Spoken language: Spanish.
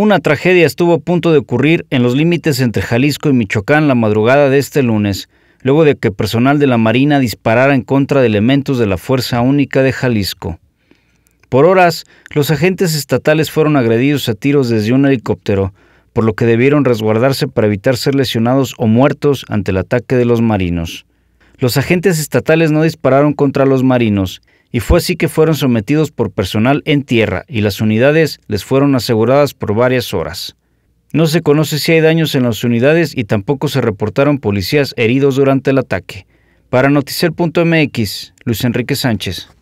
Una tragedia estuvo a punto de ocurrir en los límites entre Jalisco y Michoacán la madrugada de este lunes, luego de que personal de la Marina disparara en contra de elementos de la Fuerza Única de Jalisco. Por horas, los agentes estatales fueron agredidos a tiros desde un helicóptero, por lo que debieron resguardarse para evitar ser lesionados o muertos ante el ataque de los marinos. Los agentes estatales no dispararon contra los marinos, y fue así que fueron sometidos por personal en tierra y las unidades les fueron aseguradas por varias horas. No se conoce si hay daños en las unidades y tampoco se reportaron policías heridos durante el ataque. Para MX, Luis Enrique Sánchez.